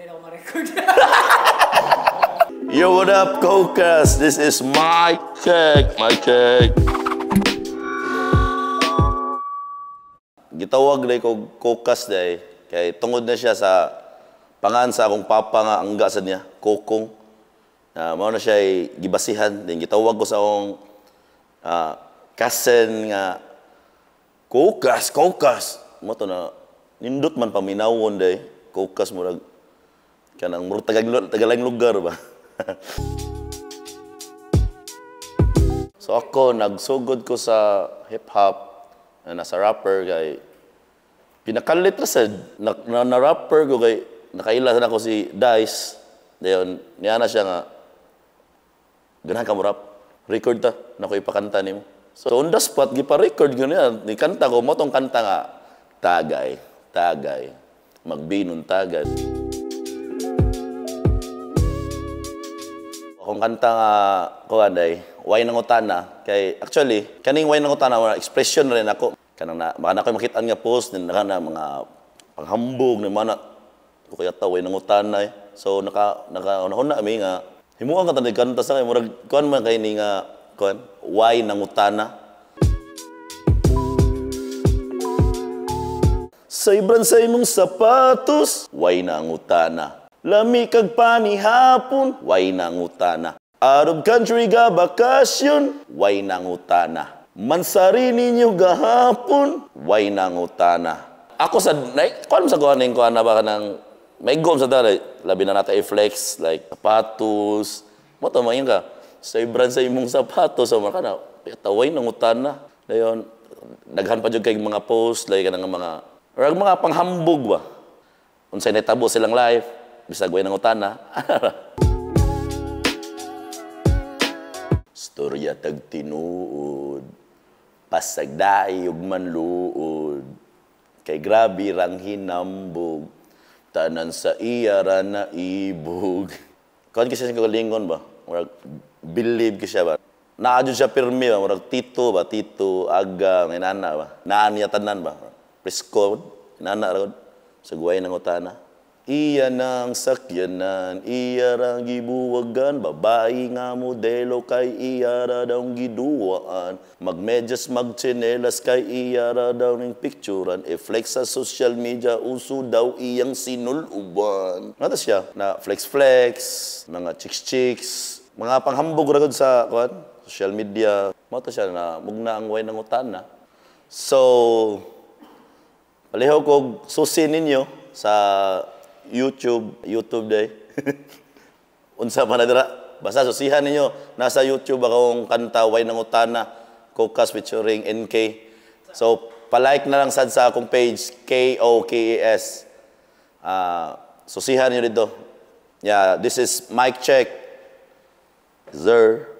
Wala akong ma-record. Yo, what up, Cokas? This is my check, my check. Gitawag na ko Cokas day. Kay tungod na siya sa pangansa akong papa nga angga sa niya, kokong. Uh, mao na siya ay gibasihan. Then gitawag ko sa akong uh, cousin nga Kokas, Kokas. Mo to na nindot man paminawon day. Kokas mo nag Kanang murag taga tagalang lugar ba. so ako nagsugod ko sa hip hop na sa rapper kay pinakalit sa na, na, na rapper ko kay nakaila na ko si Dice. Dayon niya na siya nga ganahan ka mo rap. Record ta na ko ipakanta nimo. So on the spot gipa-record niya ni kanta ko mo tong kanta nga tagay, tagay, magbinon tagay. ang kanta nga kuan day way nang utana kay actually kaning way nang utana wala expression rin ako kanang na baka na koy makita nga post din na kana mga panghambog ni mana ko kaya taw way nang utana eh. so naka naka una mi nga himuang ka tanay kanta sa kay murag kuan man kay ni nga kuan way nang utana Sa ibran sa imong sapatos, way na ang utana. Lami kag panihapon, way nangutana. Out of country ga bakasyon, way nangutana. Mansari ninyo gahapon, way nangutana. Ako sa, naik, kung sa kuhanin ko na ba ng, may gom sa dali, labi na natin i-flex, like, sapatos. Mo to, mayin ka, sa brand sa imong sapatos, sa mga na, taway nangutana. Dayon, naghan pa jud kay mga post, like, ng mga, or mga panghambog ba? Unsay netabo silang life bisag way ng utana. Storya tag tinuod, pasagday ug manluod, kay grabe rang hinambog, tanan sa iya ra na ibog. Kaon kasi sa kalingon ba? Murag believe kasi ba? Naadyo siya pirmi ba? Murag tito ba? Tito, aga, may nana ba? Naan niya tanan ba? Presko, nana ra Sa guway ng utana. Iya Iyanang sakyanan, iyarang gibuwagan, babae nga modelo kay iyara daw giduwaan. Magmedyas magtsinelas kay iyara daw ng picturean, i-flex e sa social media, uso daw iyang sinuluban. Nga siya, na flex-flex, mga chicks-chicks, mga panghambog ragod sa kwan, social media. Mata siya na mugna ang way ng utana. So, palihaw ko susin ninyo sa YouTube, YouTube day. Unsa man dira? Basta susihan ninyo, nasa YouTube akong kanta Way ng Utana, Kokas featuring NK. So, palike na lang sad sa akong page, K-O-K-E-S. Uh, ah, susihan nyo dito. Yeah, this is mic check. Zer.